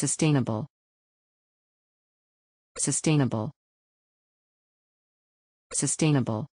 Sustainable. Sustainable. Sustainable.